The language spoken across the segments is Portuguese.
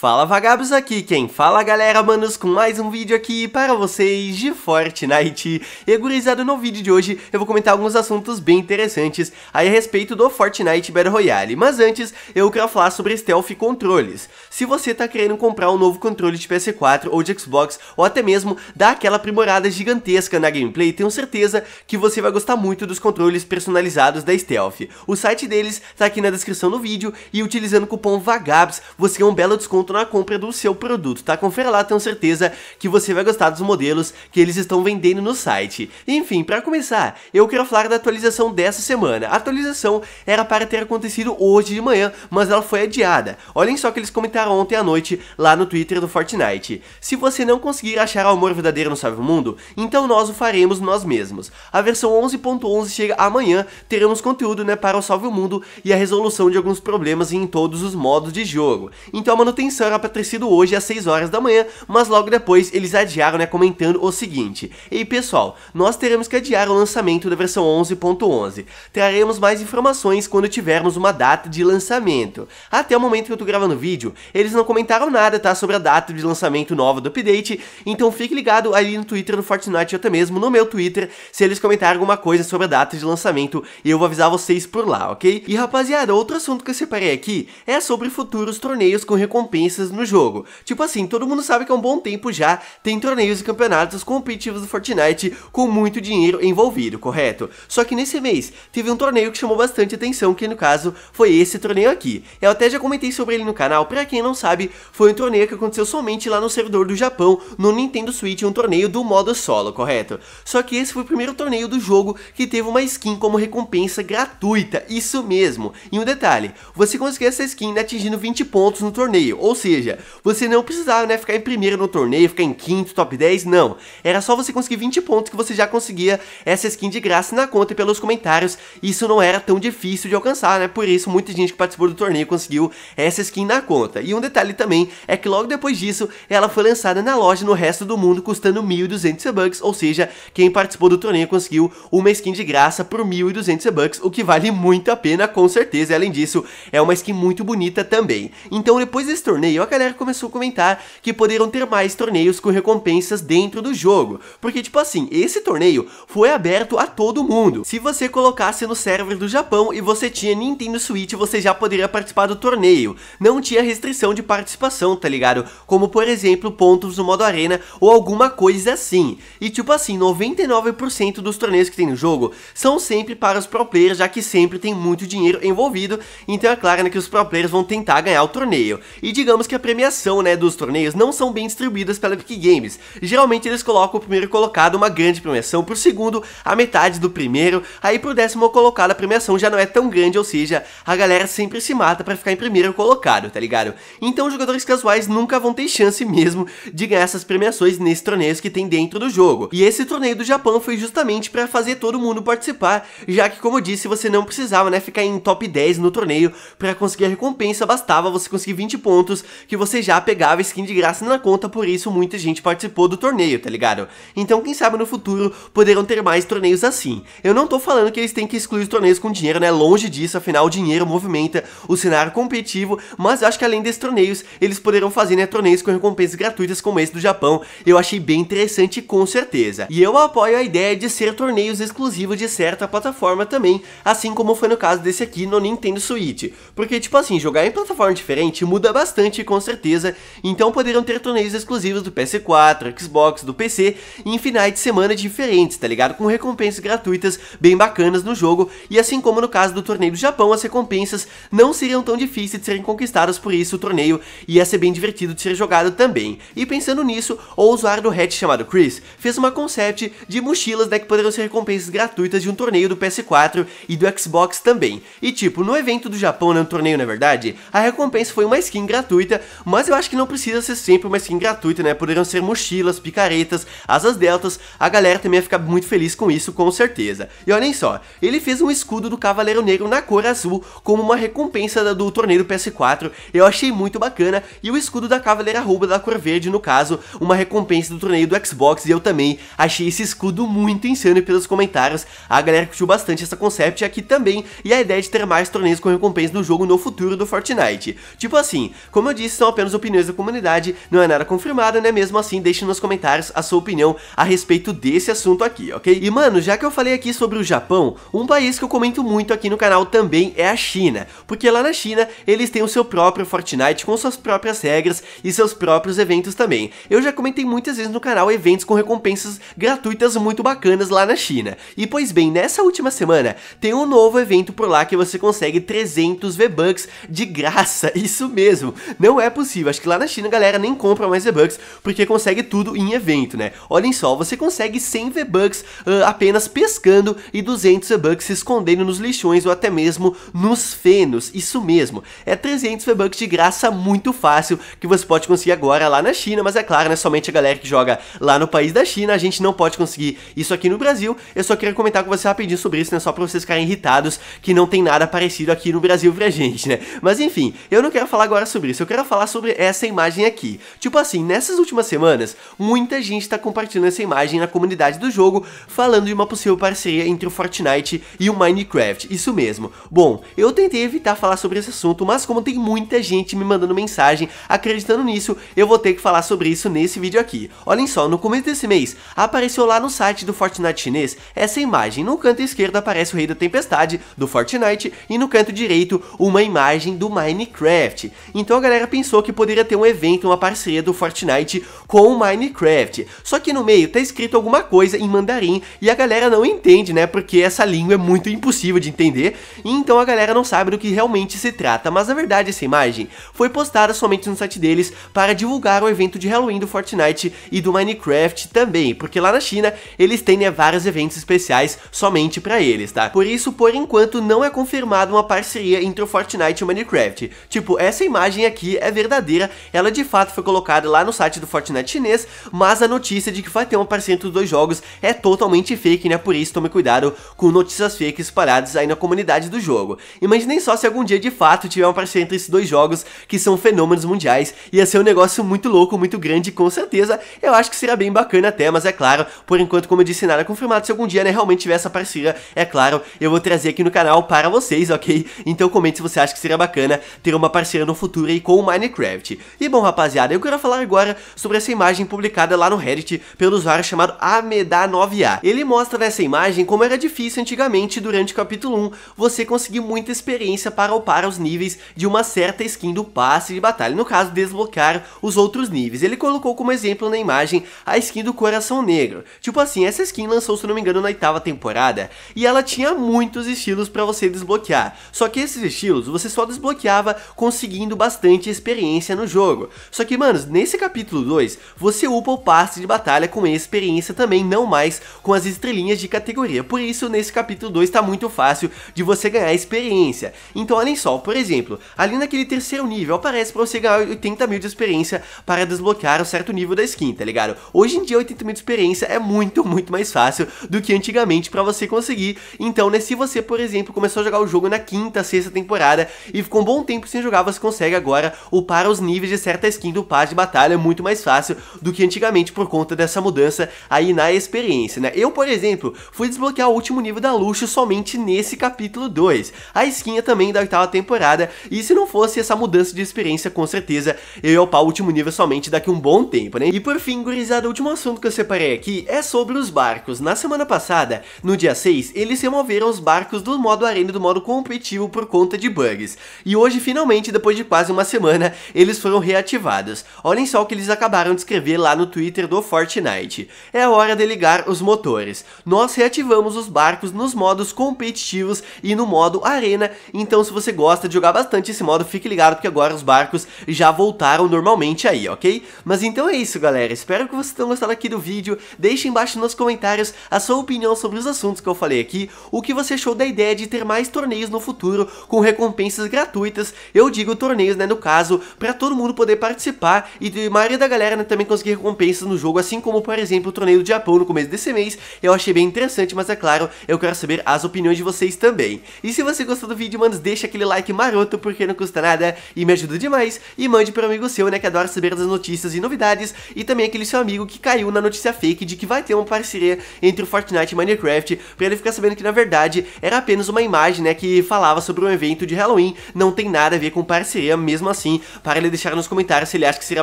Fala vagabos aqui, quem fala galera, manos, com mais um vídeo aqui para vocês de Fortnite. E gurizada, no vídeo de hoje eu vou comentar alguns assuntos bem interessantes aí a respeito do Fortnite Battle Royale, mas antes eu quero falar sobre stealth controles. Se você tá querendo comprar um novo controle de PS4 ou de Xbox, ou até mesmo dar aquela aprimorada gigantesca na gameplay, tenho certeza que você vai gostar muito dos controles personalizados da stealth. O site deles tá aqui na descrição do vídeo e utilizando o cupom VAGABS você ganha é um belo desconto desconto na compra do seu produto, tá? Confira lá, tenho certeza que você vai gostar dos modelos que eles estão vendendo no site. Enfim, para começar, eu quero falar da atualização dessa semana. A atualização era para ter acontecido hoje de manhã, mas ela foi adiada. Olhem só o que eles comentaram ontem à noite lá no Twitter do Fortnite. Se você não conseguir achar o amor verdadeiro no Salve Mundo, então nós o faremos nós mesmos. A versão 11.11 chega amanhã, teremos conteúdo né, para o Salve o Mundo e a resolução de alguns problemas em todos os modos de jogo. Então a manutenção transmissão era para ter sido hoje às 6 horas da manhã, mas logo depois eles adiaram, né, comentando o seguinte: "Ei, pessoal, nós teremos que adiar o lançamento da versão 11.11. .11. Traremos mais informações quando tivermos uma data de lançamento. Até o momento que eu tô gravando o vídeo, eles não comentaram nada, tá, sobre a data de lançamento nova do update, então fique ligado ali no Twitter do Fortnite até mesmo no meu Twitter, se eles comentarem alguma coisa sobre a data de lançamento, eu vou avisar vocês por lá, OK? E rapaziada, outro assunto que eu separei aqui é sobre futuros torneios com recompensa protagonistas no jogo. Tipo assim, todo mundo sabe que há um bom tempo já tem torneios e campeonatos competitivos do Fortnite com muito dinheiro envolvido, correto? Só que nesse mês teve um torneio que chamou bastante atenção, que no caso foi esse torneio aqui. Eu até já comentei sobre ele no canal, pra quem não sabe, foi um torneio que aconteceu somente lá no servidor do Japão, no Nintendo Switch, um torneio do modo solo, correto? Só que esse foi o primeiro torneio do jogo que teve uma skin como recompensa gratuita, isso mesmo. E um detalhe, você conseguiu essa skin atingindo 20 pontos no torneio, ou seja, você não precisava né, ficar em primeiro no torneio, ficar em quinto, top 10, não. Era só você conseguir 20 pontos que você já conseguia essa skin de graça na conta e pelos comentários. Isso não era tão difícil de alcançar, né? Por isso, muita gente que participou do torneio conseguiu essa skin na conta. E um detalhe também é que logo depois disso, ela foi lançada na loja no resto do mundo, custando 1.200 bucks ou seja, quem participou do torneio conseguiu uma skin de graça por 1.200 bucks o que vale muito a pena, com certeza. E, além disso, é uma skin muito bonita também. Então, depois desse torneio, torneio, a galera começou a comentar que poderiam ter mais torneios com recompensas dentro do jogo. Porque, tipo assim, esse torneio foi aberto a todo mundo. Se você colocasse no server do Japão e você tinha Nintendo Switch, você já poderia participar do torneio. Não tinha restrição de participação, tá ligado? Como, por exemplo, pontos no modo arena ou alguma coisa assim. E, tipo assim, 99% dos torneios que tem no jogo são sempre para os pro players, já que sempre tem muito dinheiro envolvido. Então, é claro né, que os pro players vão tentar ganhar o torneio. E digamos que a premiação né, dos torneios não são bem distribuídas pela Epic Games. Geralmente eles colocam o primeiro colocado uma grande premiação, pro segundo a metade do primeiro, aí pro décimo colocado a premiação já não é tão grande, ou seja, a galera sempre se mata para ficar em primeiro colocado, tá ligado? Então jogadores casuais nunca vão ter chance mesmo de ganhar essas premiações nesses torneios que tem dentro do jogo. E esse torneio do Japão foi justamente para fazer todo mundo participar, já que como eu disse, você não precisava né, ficar em top 10 no torneio para conseguir a recompensa, bastava você conseguir 20 pontos que você já pegava skin de graça na conta, por isso muita gente participou do torneio, tá ligado? Então quem sabe no futuro poderão ter mais torneios assim. Eu não tô falando que eles têm que excluir os torneios com dinheiro, né? Longe disso, afinal o dinheiro movimenta o cenário competitivo, mas eu acho que além desses torneios, eles poderão fazer, né, torneios com recompensas gratuitas como esse do Japão. Eu achei bem interessante com certeza. E eu apoio a ideia de ser torneios exclusivos de certa plataforma também, assim como foi no caso desse aqui no Nintendo Switch. Porque tipo assim, jogar em plataforma diferente muda bastante bastante com certeza, então poderão ter torneios exclusivos do PS4, Xbox, do PC e em finais de semana diferentes, tá ligado? Com recompensas gratuitas bem bacanas no jogo e assim como no caso do torneio do Japão, as recompensas não seriam tão difíceis de serem conquistadas, por isso o torneio ia ser bem divertido de ser jogado também. E pensando nisso, o usuário do hatch chamado Chris fez uma concept de mochilas né, que poderão ser recompensas gratuitas de um torneio do PS4 e do Xbox também. E tipo, no evento do Japão, né, um torneio na verdade, a recompensa foi uma skin gratuita gratuita, mas eu acho que não precisa ser sempre uma skin gratuita, né? Poderiam ser mochilas, picaretas, asas deltas, a galera também ia ficar muito feliz com isso, com certeza. E olhem só, ele fez um escudo do Cavaleiro Negro na cor azul, como uma recompensa do torneio do PS4, eu achei muito bacana, e o escudo da Cavaleira Ruba da cor verde, no caso, uma recompensa do torneio do Xbox, e eu também achei esse escudo muito insano pelos comentários, a galera curtiu bastante essa concept aqui também, e a ideia de ter mais torneios com recompensa no jogo no futuro do Fortnite. Tipo assim, como como eu disse, são apenas opiniões da comunidade, não é nada confirmado, né? Mesmo assim, deixe nos comentários a sua opinião a respeito desse assunto aqui, ok? E mano, já que eu falei aqui sobre o Japão, um país que eu comento muito aqui no canal também é a China, porque lá na China eles têm o seu próprio Fortnite com suas próprias regras e seus próprios eventos também. Eu já comentei muitas vezes no canal eventos com recompensas gratuitas muito bacanas lá na China. E pois bem, nessa última semana tem um novo evento por lá que você consegue 300 V-Bucks de graça, isso mesmo. Não é possível. Acho que lá na China a galera nem compra mais V-Bucks porque consegue tudo em evento, né? Olhem só, você consegue 100 V-Bucks uh, apenas pescando e 200 V-Bucks se escondendo nos lixões ou até mesmo nos fenos. Isso mesmo. É 300 V-Bucks de graça muito fácil que você pode conseguir agora lá na China, mas é claro, né, somente a galera que joga lá no país da China, a gente não pode conseguir isso aqui no Brasil. Eu só queria comentar com você rapidinho sobre isso, né, só para vocês ficarem irritados que não tem nada parecido aqui no Brasil pra gente, né? Mas enfim, eu não quero falar agora sobre isso. Eu quero falar sobre essa imagem aqui. Tipo assim, nessas últimas semanas, muita gente está compartilhando essa imagem na comunidade do jogo, falando de uma possível parceria entre o Fortnite e o Minecraft, isso mesmo. Bom, eu tentei evitar falar sobre esse assunto, mas como tem muita gente me mandando mensagem acreditando nisso, eu vou ter que falar sobre isso nesse vídeo aqui. Olhem só, no começo desse mês, apareceu lá no site do Fortnite chinês essa imagem. No canto esquerdo aparece o Rei da Tempestade, do Fortnite, e no canto direito, uma imagem do Minecraft. Então a galera galera pensou que poderia ter um evento, uma parceria do Fortnite com o Minecraft. Só que no meio tá escrito alguma coisa em mandarim e a galera não entende, né? Porque essa língua é muito impossível de entender, então a galera não sabe do que realmente se trata. Mas na verdade essa imagem foi postada somente no site deles para divulgar o evento de Halloween do Fortnite e do Minecraft também, porque lá na China eles têm né, vários eventos especiais somente para eles, tá? Por isso, por enquanto, não é confirmada uma parceria entre o Fortnite e o Minecraft. Tipo, essa imagem aqui aqui é verdadeira, ela de fato foi colocada lá no site do Fortnite chinês, mas a notícia de que vai ter uma parceria entre os dois jogos é totalmente fake, né? Por isso tome cuidado com notícias fake espalhadas aí na comunidade do jogo. Imaginem só se algum dia de fato tiver uma parceria entre esses dois jogos, que são fenômenos mundiais, ia ser um negócio muito louco, muito grande, com certeza, eu acho que será bem bacana até, mas é claro, por enquanto, como eu disse, nada confirmado, se algum dia, né, realmente tiver essa parceria, é claro, eu vou trazer aqui no canal para vocês, ok? Então comente se você acha que seria bacana ter uma parceria no futuro aí com ou Minecraft. E bom rapaziada, eu quero falar agora sobre essa imagem publicada lá no Reddit pelo usuário chamado ameda 9 a Ele mostra nessa imagem como era difícil antigamente durante o capítulo 1 você conseguir muita experiência para upar os níveis de uma certa skin do passe de batalha, no caso desbloquear os outros níveis. Ele colocou como exemplo na imagem a skin do coração negro. Tipo assim, essa skin lançou se não me engano na oitava temporada e ela tinha muitos estilos para você desbloquear. Só que esses estilos você só desbloqueava conseguindo bastante bastante experiência no jogo. Só que, manos, nesse capítulo 2, você upa o passe de batalha com experiência também, não mais com as estrelinhas de categoria. Por isso, nesse capítulo 2 tá muito fácil de você ganhar experiência. Então, olhem só, por exemplo, ali naquele terceiro nível, aparece pra você ganhar 80 mil de experiência para desbloquear um certo nível da skin, tá ligado? Hoje em dia, 80 mil de experiência é muito, muito mais fácil do que antigamente para você conseguir. Então, né, se você, por exemplo, começou a jogar o jogo na quinta, sexta temporada e ficou um bom tempo sem jogar, você consegue agora agora upar os níveis de certa skin do passe de batalha é muito mais fácil do que antigamente por conta dessa mudança aí na experiência, né? Eu, por exemplo, fui desbloquear o último nível da Luxo somente nesse capítulo 2. A skin é também da oitava temporada e se não fosse essa mudança de experiência, com certeza eu ia upar o último nível somente daqui um bom tempo, né? E por fim, gurizada, o último assunto que eu separei aqui é sobre os barcos. Na semana passada, no dia 6, eles removeram os barcos do modo arena e do modo competitivo por conta de bugs. E hoje, finalmente, depois de quase uma semana, semana, eles foram reativados. Olhem só o que eles acabaram de escrever lá no Twitter do Fortnite. É hora de ligar os motores. Nós reativamos os barcos nos modos competitivos e no modo arena, então se você gosta de jogar bastante esse modo, fique ligado porque agora os barcos já voltaram normalmente aí, ok? Mas então é isso, galera. Espero que vocês tenham gostado aqui do vídeo. Deixe embaixo nos comentários a sua opinião sobre os assuntos que eu falei aqui, o que você achou da ideia de ter mais torneios no futuro com recompensas gratuitas. Eu digo torneios, né, no caso caso, para todo mundo poder participar e a maioria da galera né, também conseguir recompensas no jogo, assim como, por exemplo, o torneio do Japão no começo desse mês, eu achei bem interessante, mas é claro, eu quero saber as opiniões de vocês também. E se você gostou do vídeo, mano deixa aquele like maroto, porque não custa nada e me ajuda demais, e mande para um amigo seu, né, que adora saber das notícias e novidades, e também aquele seu amigo que caiu na notícia fake de que vai ter uma parceria entre o Fortnite e Minecraft, para ele ficar sabendo que, na verdade, era apenas uma imagem, né, que falava sobre um evento de Halloween, não tem nada a ver com parceria, mesmo assim, assim, para ele deixar nos comentários se ele acha que seria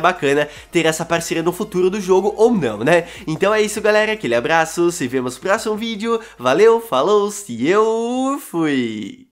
bacana ter essa parceria no futuro do jogo ou não, né? Então é isso, galera, aquele abraço, se vemos no próximo vídeo, valeu, falou, e eu fui!